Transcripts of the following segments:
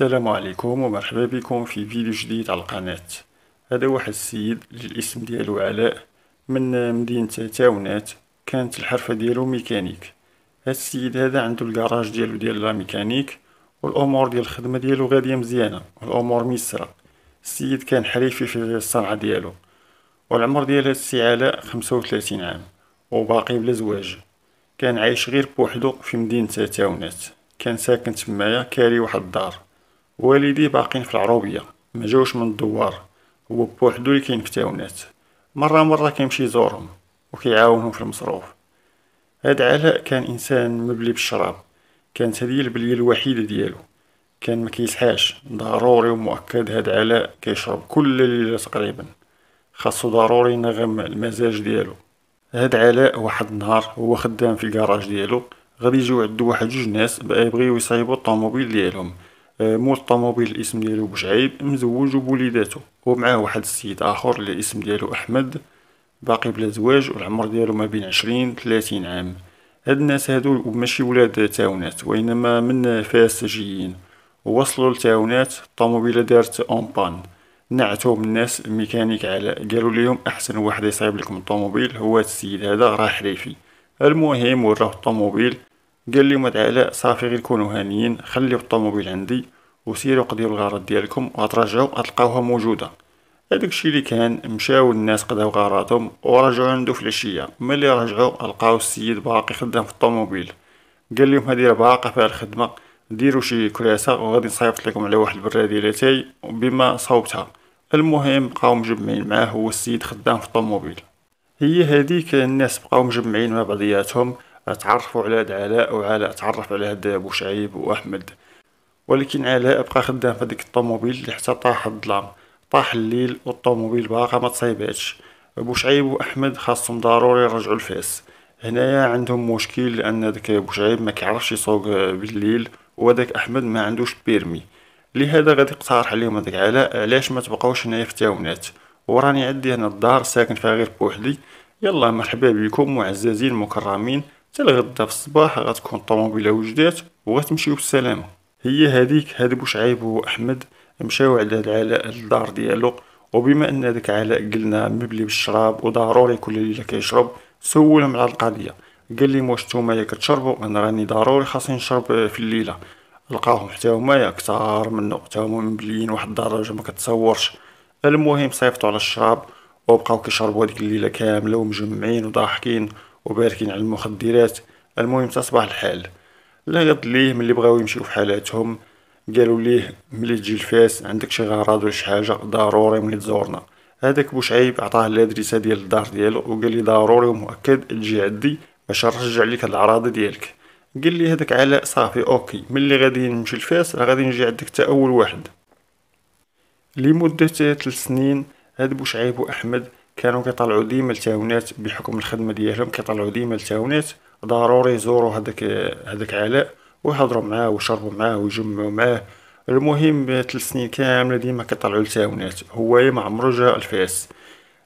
السلام عليكم ومرحبا بكم في فيديو جديد على القناة هذا واحد السيد الاسم ديالو علاء من مدينة تاونات كانت الحرفة ديالو ميكانيك هاد السيد هذا عنده الكراج ديالو ديال لا ميكانيك والامور ديال الخدمة ديالو غادية مزيانة والامور ميسرة السيد كان حريفي في الصنعة ديالو والعمر ديال هاد السي علاء خمسة عام وباقي بلا زواج كان عايش غير بوحدو في مدينة تاونات كان ساكن تمايا كاري واحد الدار والدي باقين في العروبية ما جاوش من الدوار هو بوحدو اللي كاين في تاونات مرة مرة كيمشي يزورهم وكيعاونهم في المصروف هاد علاء كان انسان مبلي بالشراب كانت هذه البليه الوحيده ديالو كان ما كيسحاش ضروري ومؤكد هاد علاء كيشرب كل ليله تقريبا خاصو ضروري ينغم المزاج ديالو هاد علاء واحد النهار هو خدام في الكراج ديالو غادي يجيو عندو واحد جوج ناس بقى يبغيو يصايبو الطوموبيل ديالهم آه، مول طوموبيل الاسم ديالو بوشعيب مزوج وبوليداتو ومعاه واحد السيد اخر اللي الاسم ديالو احمد باقي بلا زواج والعمر ديالو ما بين عشرين ثلاثين عام هاد الناس هادو ماشي ولاد تاونات وانما من فاس جيين ووصلوا لتاونات الطوموبيله دارت اونبان نعتهم الناس ميكانيك على قالوا لهم احسن واحد يصايب لكم الطوموبيل هو السيد هذا راه حريفي المهم وراه الطوموبيل قال لي مد علاء صافي غير كونوا هانيين خليو الطوموبيل عندي وسيروا قضيو الغرض ديالكم وغترجعوا غتلقاوها موجوده هذاك الشيء اللي كان مشاو الناس قداو غراضهم ورجعوا عنده في العشيه ملي رجعوا لقاو السيد باقي خدام في الطوموبيل قال لهم هذه باقة فيها الخدمه ديروا شي كراسه وغادي نصيفط لكم على واحد ديال اتاي بما صوبتها المهم بقاو مجمعين معاه هو السيد خدام في الطوموبيل هي هذيك الناس بقاو مجمعين مع بعضياتهم تعرفوا على هاد علاء وعلاء تعرف على هاد ابو شعيب واحمد ولكن علاء بقى خدام في ديك الطوموبيل اللي حتى طاح الظلام طاح الليل والطوموبيل باقا ما تصيباتش ابو شعيب واحمد خاصهم ضروري يرجعوا لفاس هنايا عندهم مشكل لان داك ابو شعيب ما كيعرفش يسوق بالليل وداك احمد ما عندوش بيرمي لهذا غادي يقترح عليهم هذاك علاء علاش ما تبقاوش هنايا في تاونات وراني عندي هنا الدار ساكن فيها غير بوحدي يلا مرحبا بكم معززين مكرمين حتى لغدا في الصباح غتكون الطوموبيله وجدات وغتمشيو بالسلامه هي هذيك هاد بوشعيب احمد مشاو على هاد العلاء للدار ديالو وبما ان داك علاء قلنا مبلي بالشراب وضروري كل ليله كيشرب سولهم على القضيه قال لي واش نتوما يا كتشربوا انا راني ضروري خاصني نشرب في الليله لقاهم حتى هما كثار منو حتى هما مبليين واحد الدرجه ما كتصورش المهم صيفطوا على الشراب وبقاو كيشربوا هذيك الليله كامله ومجمعين وضاحكين وباركين على المخدرات المهم تصبح الحال لا غض ليه ملي بغاو يمشيو في حالاتهم قالوا ليه ملي تجي لفاس عندك شي غراض ولا شي حاجه ضروري ملي تزورنا هذاك بوشعيب عطاه الادريسه ديال الدار ديالو وقال لي ضروري ومؤكد تجي عندي باش نرجع لك الاعراض ديالك قال لي هذاك علاء صافي اوكي ملي غادي نمشي لفاس غادي نجي عندك تا اول واحد لمده 3 سنين هاد بوشعيب واحمد كانوا كيطلعوا ديما التاونات بحكم الخدمه ديالهم كيطلعوا ديما التاونات ضروري يزوروا هذاك هذاك علاء ويحضروا معاه ويشربوا معاه ويجمعوا معاه المهم ثلاث سنين كامله ديما كيطلعوا التاونات هو ما عمرو جا الفاس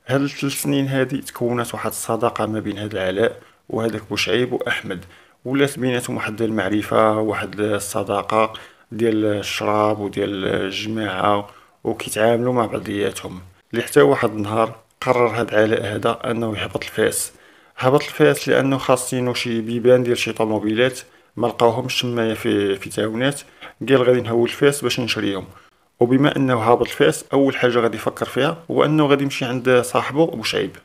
هاد الثلاث سنين هادي تكونت واحد الصداقه ما بين هاد العلاء وهذاك بوشعيب واحمد ولات بيناتهم واحد المعرفه واحد الصداقه ديال الشراب وديال الجماعه وكيتعاملوا مع بعضياتهم اللي حتى واحد النهار قرر هاد علاء هذا انه يهبط الفاس هبط الفاس لانه خاصينو شي بيبان ديال شي طوموبيلات ما لقاوهمش تمايا في في تاونات قال غادي نهول الفاس باش نشريهم وبما انه هابط الفاس اول حاجه غادي يفكر فيها هو انه غادي يمشي عند صاحبه شعيب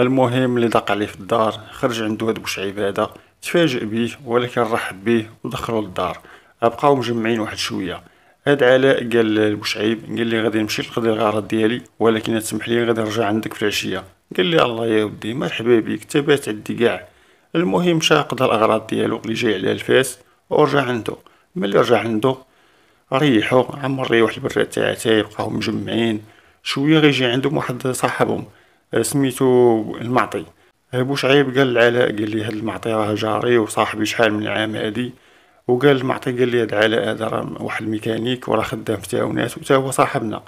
المهم اللي ضاق عليه في الدار خرج عنده هاد شعيب هذا تفاجئ بيه ولكن رحب بيه ودخلو للدار بقاو مجمعين واحد شويه هاد علاء قال لبوشعيب قال لي غادي نمشي نقضي الغرض ديالي ولكن تسمح لي غادي نرجع عندك في العشيه قال لي الله يا ودي مرحبا بك تبات عندي كاع المهم مشى قضى الاغراض ديالو اللي جاي على الفاس ورجع عندو ملي رجع عندو ريحو عمر ريح واحد البراد تاع تاي بقاو مجمعين شويه غيجي عندهم واحد صاحبهم آه، سميتو المعطي بوشعيب قال لعلاء قال لي هاد المعطي راه جاري وصاحبي شحال من عام هادي وقال معطي قال لي هاد علاء هذا راه واحد الميكانيك وراه خدام في تعاونات وتا هو صاحبنا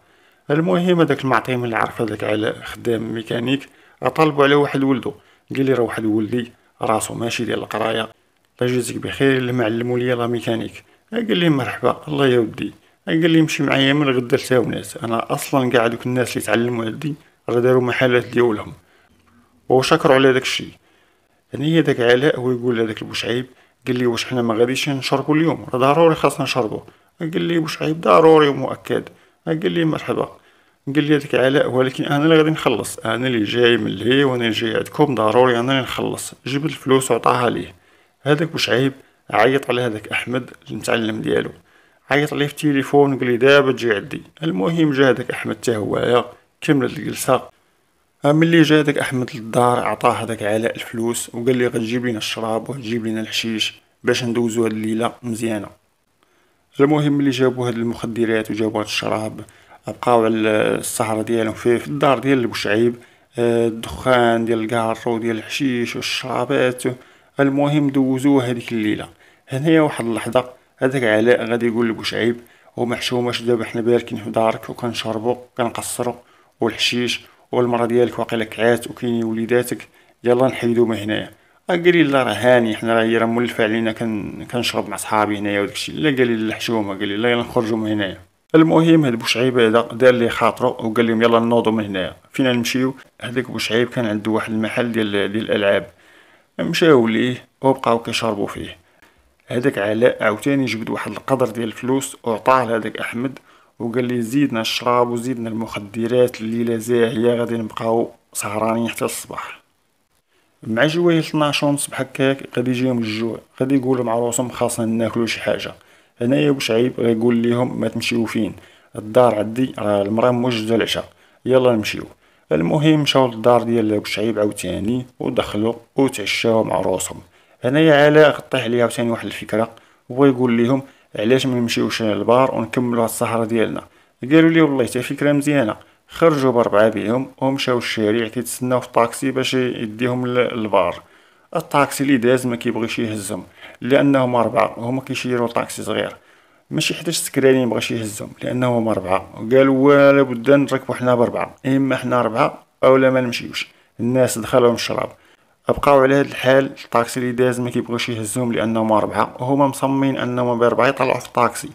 المهم هذاك المعطي من اللي عرف هذاك علاء خدام ميكانيك طلبوا على واحد ولدو قال لي راه واحد ولدي راسو ماشي ديال القرايه الله يجازيك بخير اللي ما لي لا ميكانيك قال لي مرحبا الله يا ودي قال لي مشي معايا من غدا لتاونات انا اصلا كاع دوك الناس اللي تعلموا عندي راه داروا محلات ديالهم وشكروا على داك الشيء يعني هي داك علاء هو يقول لهذاك البوشعيب قال لي واش حنا ما غاديش نشربو اليوم راه ضروري خاصنا نشربو قال لي واش عيب ضروري ومؤكد قال لي مرحبا قال لي هذاك علاء ولكن انا اللي غادي نخلص انا اللي جاي من لهي وانا اللي جاي عندكم ضروري انا اللي نخلص جبت الفلوس وعطاها ليه هذاك واش عيب عيط على هذاك احمد المتعلم ديالو عيط عليه في التليفون قال لي دابا تجي عندي المهم جا هذاك احمد حتى هويا كملت الجلسه ملي جا هداك احمد للدار عطاه هداك علاء الفلوس وقال لي غتجيب لينا الشراب وغتجيب لينا الحشيش باش ندوزو هاد الليله مزيانه المهم ملي جابو هاد المخدرات وجابو هاد الشراب بقاو على السهره ديالهم في, في الدار ديال البوشعيب آه، الدخان ديال الكارو ديال الحشيش والشرابات المهم دوزو هذيك الليله هنايا واحد اللحظه هذاك علاء غادي يقول لبوشعيب ومحشوماش دابا حنا باركين في دارك وكنشربو كنقصرو والحشيش والمرة ديالك واقيلا كعات وكاينين وليداتك يلا نحيدو من هنايا قالي لا راه هاني حنا راه هي راه مولفه علينا كن كنشرب مع صحابي هنايا وداكشي لا قالي لا حشومه قالي لا يلا نخرجو من هنايا المهم هاد بوشعيب هذا دار لي خاطرو وقال لهم يلا نوضو من هنايا فينا نمشيو هذاك بوشعيب كان عنده واحد المحل ديال ديال الالعاب مشاو ليه وبقاو كيشربو فيه هذاك علاء عاوتاني جبد واحد القدر ديال الفلوس وعطاه لهداك احمد وقال لي زيدنا الشراب وزيدنا المخدرات الليله زاهيه غادي نبقاو سهرانين حتى الصباح مع جوايه 12 ونص هكاك غادي يجيهم الجوع غادي يقولوا مع روسهم خاصنا ناكلو شي حاجه هنايا بوشعيب غيقول لهم ما تمشيو فين الدار عندي راه المراه موجده العشاء يلا نمشيو المهم مشاو للدار ديال بوشعيب عاوتاني ودخلوا وتعشاو مع روسهم هنايا علاء غطيح عليها عاوتاني واحد الفكره هو يقول لهم علاش ما نمشيوش للبار ونكملوا السهره ديالنا قالوا لي والله حتى فكره مزيانه خرجوا بربعه بيهم ومشاو الشارع كيتسناو في الطاكسي باش يديهم للبار الطاكسي اللي داز ما كيبغيش يهزهم لانهم اربعه وهما كيشيروا طاكسي صغير ماشي حتى السكراني مبغاش يهزهم لانهم اربعه وقالوا ولا بد نركبوا حنا بربعه اما حنا اربعه اولا ما نمشيوش الناس دخلهم الشراب بقاو على هاد الحال الطاكسي اللي داز ما كيبغيوش يهزوهم لانهم ربعه وهما مصممين انهم بربعه يطلعوا في الطاكسي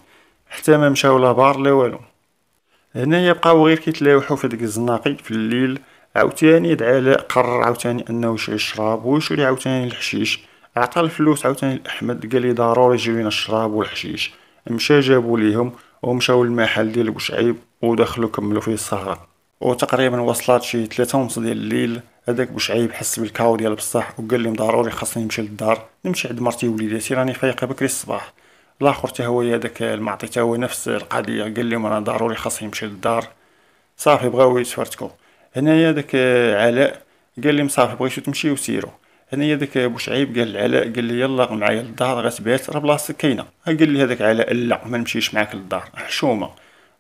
حتى ما مشاو لا بار لا والو هنايا بقاو غير كيتلاوحوا في ديك الزناقي في الليل عاوتاني دعاء قرر عاوتاني انه يشري الشراب ويشري عاوتاني الحشيش عطى الفلوس عاوتاني لاحمد قال لي ضروري يجيب لينا الشراب والحشيش مشى جابوا ليهم ومشاو للمحل ديال بوشعيب ودخلوا كملوا فيه السهره وتقريبا وصلت شي 3 ونص ديال الليل هذاك بوشعيب حس بالكاو ديال بصح وقال لهم ضروري خاصني نمشي للدار نمشي عند مرتي وليداتي راني فايقه بكري الصباح الاخر حتى هو هذاك المعطي حتى هو نفس القضيه قال لهم انا ضروري خاصني نمشي للدار صافي بغاو يتفرتكو هنايا داك علاء قال لهم صافي بغيتو تمشيو سيرو هنايا داك بوشعيب قال لعلاء قال لي يلا معايا للدار غتبات راه بلاصتك كاينه قال لي هذاك علاء لا ما نمشيش معاك للدار حشومه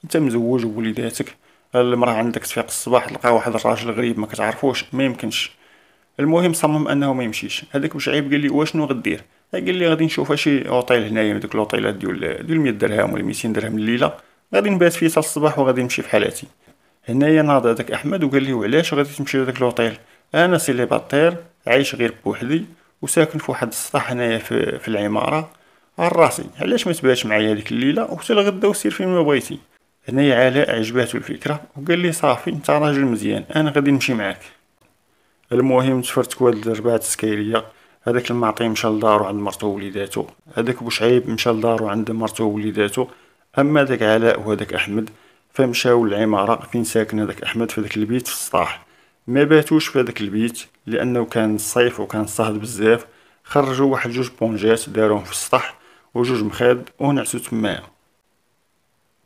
انت مزوج ووليداتك المرة عندك تفيق الصباح تلقى واحد الراجل غريب ما كتعرفوش ما يمكنش المهم صمم انه ما يمشيش هذاك عيب قال لي واشنو غدير قال لي غادي نشوف شي اوطيل هنايا ديك الاوطيلات ديال ديال 100 درهم ولا 200 درهم الليله غادي نبات فيه حتى الصباح وغادي نمشي في حالاتي هنايا ناض هذاك احمد وقال لي وعلاش غادي تمشي لذاك الاوطيل انا سيليباتير عايش غير بوحدي وساكن في واحد السطح هنايا في, في العماره على راسي علاش ما تباتش معايا هذيك الليله وحتى الغدا وسير فين ما بغيتي هنايا علاء عجباتو الفكره وقال لي صافي انت راجل مزيان انا غادي نمشي معاك المهم تفرتك هاد الرباعه التسكيريه هذاك المعطي مشى لدارو عند مرتو ووليداتو هذاك بوشعيب مشى لدارو عند مرتو ووليداتو اما داك علاء وهذاك احمد فمشاو للعماره فين ساكن هذاك احمد في داك البيت في السطاح ما باتوش في داك البيت لانه كان الصيف وكان الصهد بزاف خرجوا واحد جوج بونجات داروهم في السطح وجوج مخاد ونعسو تماهم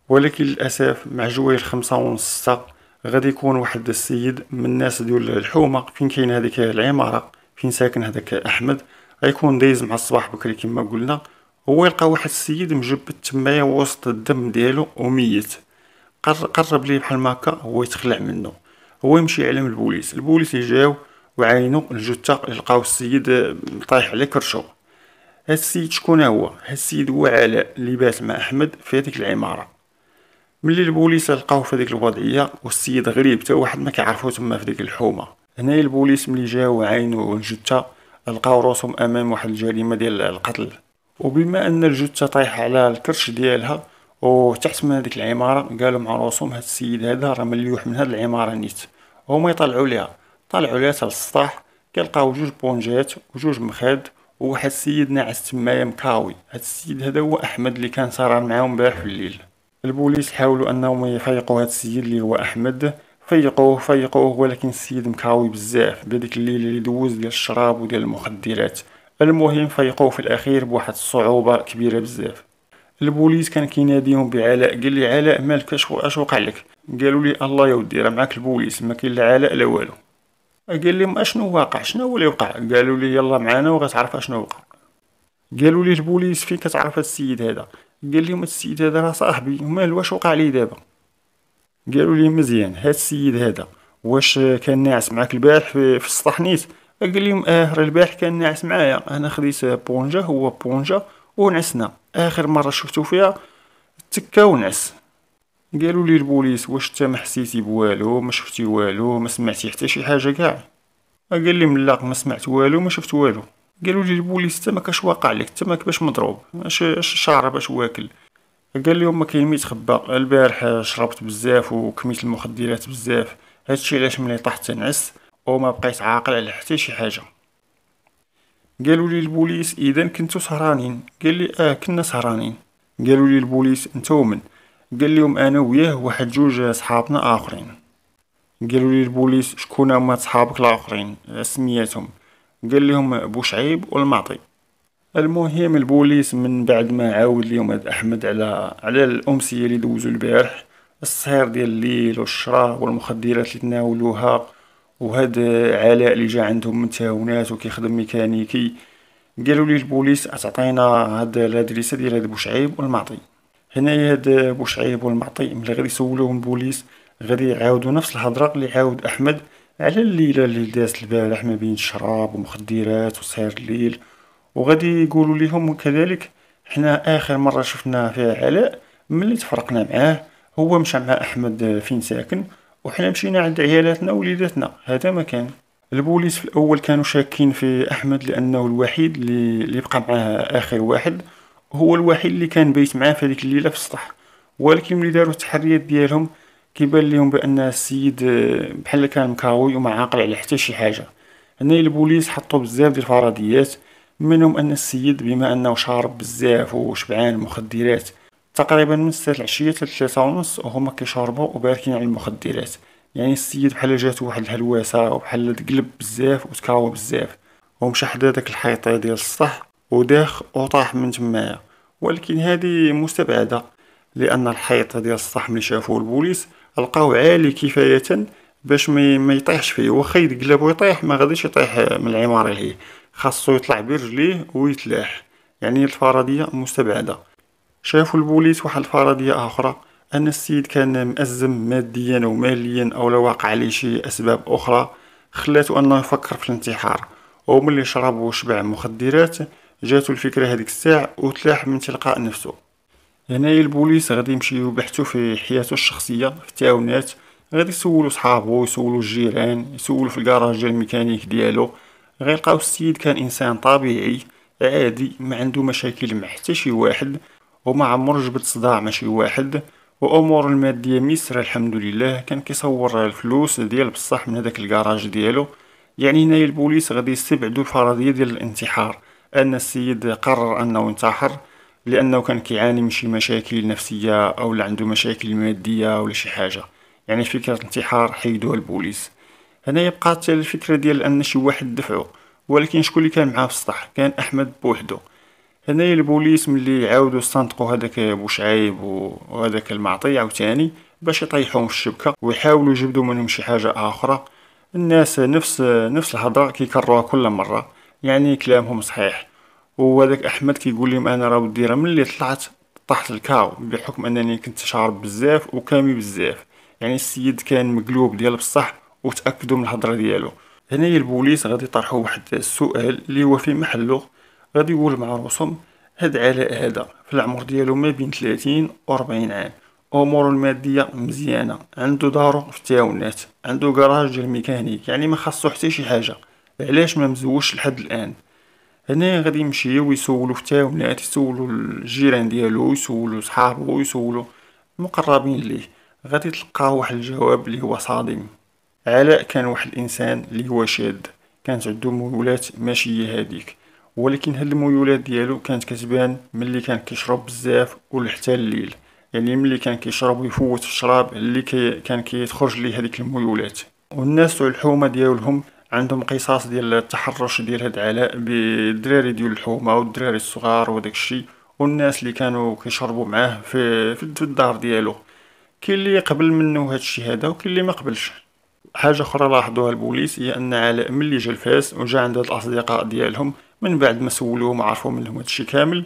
ولكن للاسف مع جوي الخمسة ونص ستة غادي يكون واحد السيد من الناس ديال الحومه فين كاين هذيك العماره فين ساكن هذاك احمد غيكون دايز مع الصباح بكري كما قلنا هو يلقى واحد السيد مجبد تمايا وسط الدم ديالو وميت قرب ليه بحال هكا هو يتخلع منه هو يمشي يعلم البوليس البوليس يجاو وعاينو الجثه لقاو السيد طايح على كرشو هاد السيد شكون هو هاد السيد هو علاء اللي بات مع احمد في هذيك العماره ملي البوليس لقاو في هذيك الوضعيه والسيد غريب حتى واحد ما كيعرفو تما في ديك الحومه هنا البوليس ملي جاو عينو الجثه لقاو راسهم امام واحد الجريمه ديال القتل وبما ان الجثه طايحه على الكرش ديالها وتحت من هذيك العماره قالوا مع راسهم هاد السيد هذا راه مليوح من هاد العماره نيت هما يطلعوا ليها طلعوا ليها السطح كيلقاو جوج بونجات وجوج مخاد وواحد السيد ناعس تمايا مكاوي هاد السيد هذا هو احمد اللي كان سهران معاهم امبارح في الليل البوليس حاولوا انهم يفيقوا هذا السيد اللي هو احمد فيقوه فيقوه ولكن السيد مكاوي بزاف بهذيك الليله اللي دوز ديال الشراب وديال المخدرات المهم فيقوه في الاخير بواحد الصعوبه كبيره بزاف البوليس كان كيناديهم بعلاء قال لي علاء مالك اش وقع لك قالوا لي الله يودي راه معاك البوليس ما كاين لا علاء لا والو قال لهم اشنو واقع شنو هو اللي وقع قالوا لي يلا معانا وغتعرف اشنو وقع قالوا لي البوليس فين كتعرف السيد هذا قال لهم السيد هذا راه صاحبي ومال واش وقع ليه دابا قالوا لي مزيان هاد السيد هذا واش كان ناعس معاك البارح في السطح نيت قال لهم اه راه البارح كان ناعس معايا انا خديت بونجا هو بونجا ونعسنا اخر مره شفتو فيها تكا ونعس قالوا لي البوليس واش انت ما حسيتي بوالو ما شفتي والو ما سمعتي حتى شي حاجه كاع قال لي لا ما سمعت والو ما شفت والو قالوا لي البوليس السمك اش واقع لك السمك باش مضروب اش اش باش واكل قال لي ما كاين متخبى البارح شربت بزاف وكميت المخدرات بزاف هادشي علاش ملي طحت تنعس وما بقيت عاقل على حتى شي حاجه قالوا لي البوليس اذا كنتو سهرانين قال لي اه كنا سهرانين قالوا لي البوليس انت ومن قال لهم انا وياه واحد جوج صحابنا اخرين قالوا لي البوليس شكون هما صحابك الاخرين آه، سمياتهم قال لهم شعيب والمعطي المهم البوليس من بعد ما عاود ليهم هاد احمد على على الامسيه اللي دوزو البارح السهر ديال الليل والشراب والمخدرات اللي تناولوها وهاد علاء اللي جا عندهم من تاونات وكيخدم ميكانيكي قالوا لي البوليس تعطينا هاد الادريسه ديال هاد بوشعيب والمعطي هنايا هاد بوشعيب والمعطي ملي غادي يسولوهم البوليس غادي يعاودوا نفس الهضره اللي عاود احمد على الليلة اللي دازت البارح ما بين شراب ومخدرات وسهر الليل وغادي يقولوا ليهم كذلك حنا اخر مره شفنا فيها علاء ملي تفرقنا معاه هو مشى مع احمد فين ساكن وحنا مشينا عند عيالاتنا ووليداتنا هذا ما كان البوليس في الاول كانوا شاكين في احمد لانه الوحيد اللي بقى معاه اخر واحد هو الوحيد اللي كان بيت معاه في هذيك الليله في السطح ولكن ملي داروا التحريات ديالهم كيبان ليهم بان السيد بحال كان مكاوي وما عاقل على حتى شي حاجه هنا البوليس حطوا بزاف ديال الفرضيات منهم ان السيد بما انه شارب بزاف وشبعان مخدرات تقريبا من الساعة العشيه حتى 3 ونص وهما كيشربوا وباركين على المخدرات يعني السيد بحال جاتو واحد الهلوسه وبحال تقلب بزاف وتكاوى بزاف ومشى حدا داك الحيطه ديال السطح وداخ وطاح من تمايا ولكن هذه مستبعده لان الحيطه ديال السطح ملي شافوه البوليس لقاو عالي كفايه باش ما يطيحش فيه واخا يتقلب ويطيح ما غاديش يطيح من العماره هي خاصو يطلع برجليه ويتلاح يعني الفرضيه مستبعده شافوا البوليس واحد الفرضيه اخرى ان السيد كان مأزم ماديا وماليا او لو عليه شي اسباب اخرى خلاتو انه يفكر في الانتحار وملي شرب وشبع مخدرات جاتو الفكره هذيك الساعه وتلاح من تلقاء نفسه هنايا البوليس غادي يمشيو يبحثوا في حياته الشخصيه في التعاونات غادي يسولو صحابو يسولو الجيران يسولو في الكراج ديال الميكانيك ديالو غيلقاو السيد كان انسان طبيعي عادي ما عنده مشاكل مع حتى شي واحد وما عمرو جبد صداع مع شي واحد وامور الماديه ميسره الحمد لله كان كيصور الفلوس ديال بصح من هذاك الكراج ديالو يعني هنايا البوليس غادي يستبعدوا الفرضيه ديال الانتحار ان السيد قرر انه انتحر لانه كان كيعاني من شي مشاكل نفسيه او عنده مشاكل ماديه ولا شي حاجه يعني فكره انتحار حيدوها البوليس هنا يبقى الفكره ديال ان شي واحد دفعو ولكن شكون اللي كان معاه في السطح كان احمد بوحدو هنايا البوليس ملي عاودوا استنطقوا هذاك ابو شعيب وهذاك المعطي عاوتاني باش يطيحوهم في الشبكه ويحاولوا يجبدوا منهم شي حاجه اخرى الناس نفس نفس الهضره كيكرروها كل مره يعني كلامهم صحيح وهذاك احمد كيقول لهم انا راه ودي راه ملي طلعت طاحت الكاو بحكم انني كنت شارب بزاف وكامي بزاف يعني السيد كان مقلوب ديال بصح وتاكدوا من الهضره ديالو هنايا البوليس غادي يطرحوا واحد السؤال اللي هو في محله غادي يقول مع روسهم هاد علاء هذا في العمر ديالو ما بين 30 و 40 عام اموره الماديه مزيانه عنده دارو في التاونات عنده كراج ديال الميكانيك يعني ما خاصو حتى شي حاجه علاش ما مزوجش لحد الان هنا غادي يمشيو يسولو في ولات يسولو الجيران ديالو يسولو صحابو يسولو المقربين ليه غادي تلقاو واحد الجواب اللي هو صادم علاء كان واحد الانسان اللي هو شاد كانت عندو ميولات ماشي هي هذيك ولكن هاد الميولات ديالو كانت كتبان ملي كان كيشرب بزاف ولحتى الليل يعني ملي كان كيشرب ويفوت الشراب اللي كي كان كيخرج ليه هذيك الميولات والناس الحومه ديالهم عندهم قصص ديال التحرش ديال هاد علاء بالدراري ديال الحومه والدراري الصغار وداك الشيء والناس اللي كانوا كيشربوا معاه في في الدار ديالو كاين اللي قبل منه هاد الشيء هذا وكاين اللي ما قبلش حاجه اخرى لاحظوها البوليس هي ان علاء ملي جا لفاس وجا عند هاد الاصدقاء ديالهم من بعد ما سولوهم عرفوا منهم هادشي كامل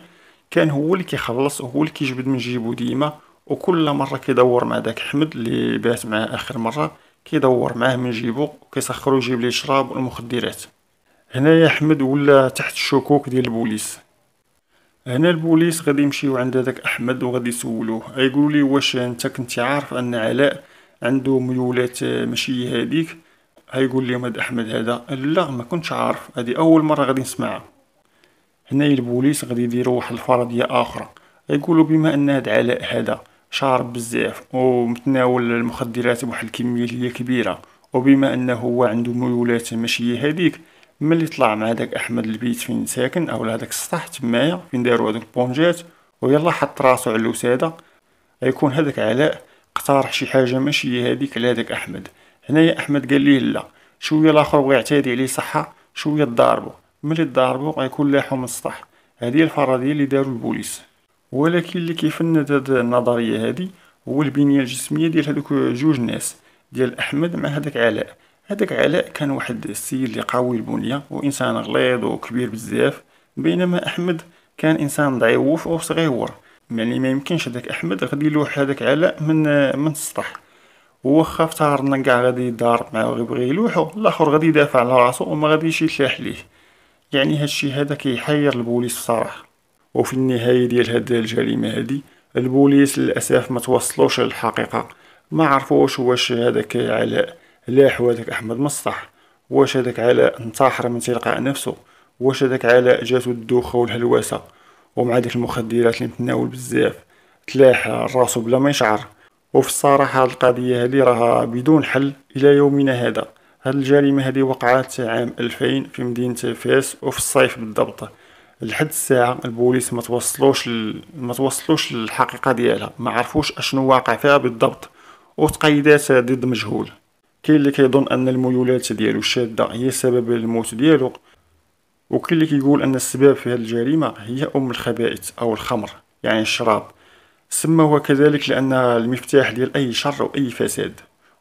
كان هو اللي كيخلص وهو اللي كيجبد من جيبو ديما وكل مره كيدور مع داك احمد اللي بات معاه اخر مره كيدور معاه من جيبو وكيسخرو يجيب ليه الشراب والمخدرات هنايا احمد ولا تحت الشكوك ديال البوليس هنا البوليس غادي يمشيو عند داك احمد وغادي يسولوه غيقولوا لي واش انت كنتي عارف ان علاء عنده ميولات ماشي هذيك غيقول لي هاد احمد هذا لا ما كنتش عارف هذه اول مره غادي نسمعها هنايا البوليس غادي يديروا واحد الفرضيه اخرى يقولوا بما ان هاد علاء هذا شارب بزاف ومتناول المخدرات بواحد الكميه اللي كبيره وبما انه هو عنده ميولات ماشي هذيك ملي طلع مع داك احمد البيت فين ساكن او هذاك السطح تمايا فين داروا هذوك البونجات ويلا حط راسو على الوساده غيكون هذاك علاء اقترح شي حاجه ماشي هذيك على داك احمد هنايا احمد قال ليه لا شويه الاخر بغى يعتادي عليه صحه شويه ضاربو ملي ضاربو غيكون لاحو من السطح هذه الفرضيه اللي داروا البوليس ولكن اللي كيفند هاد النظريه هادي هو البنيه الجسميه ديال هادوك جوج ناس ديال احمد مع هذاك علاء هذاك علاء كان واحد السيد اللي قوي البنيه وانسان غليظ وكبير بزاف بينما احمد كان انسان ضعيف وصغير يعني ما يمكنش هذاك احمد غادي يلوح هذاك علاء من من السطح وخا فطارنا كاع غادي يدار معاه ويبغي يلوحو الاخر غادي يدافع على راسو وما غاديش يشاح ليه يعني هادشي هذا كيحير البوليس بصراحه وفي النهايه ديال هاد الجريمه هادي البوليس للاسف ما توصلوش للحقيقه ما عرفوش واش هذاك علاء لاح هذاك احمد مصطح واش هذاك علاء انتحر من تلقاء نفسه واش هذاك علاء جاتو الدوخه والهلوسه ومع ديك المخدرات اللي متناول بزاف تلاح راسو بلا ما يشعر وفي الصراحه هاد القضيه هادي راها بدون حل الى يومنا هذا هاد الجريمه هادي وقعت عام 2000 في مدينه فاس وفي الصيف بالضبط لحد الساعه البوليس ما توصلوش ما توصلوش للحقيقه ديالها ما عرفوش اشنو واقع فيها بالضبط وتقيدات ضد مجهول كاين اللي كيظن ان الميولات ديالو الشاده هي سبب الموت ديالو وكاين اللي كيقول ان السبب في هذه الجريمه هي ام الخبائث او الخمر يعني الشراب سما هو كذلك لان المفتاح ديال اي شر واي فساد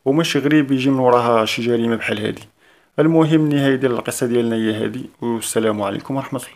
وماشي غريب يجي من وراها شي جريمه بحال هذه المهم النهايه ديال القصه ديالنا هي هذه والسلام عليكم ورحمه الله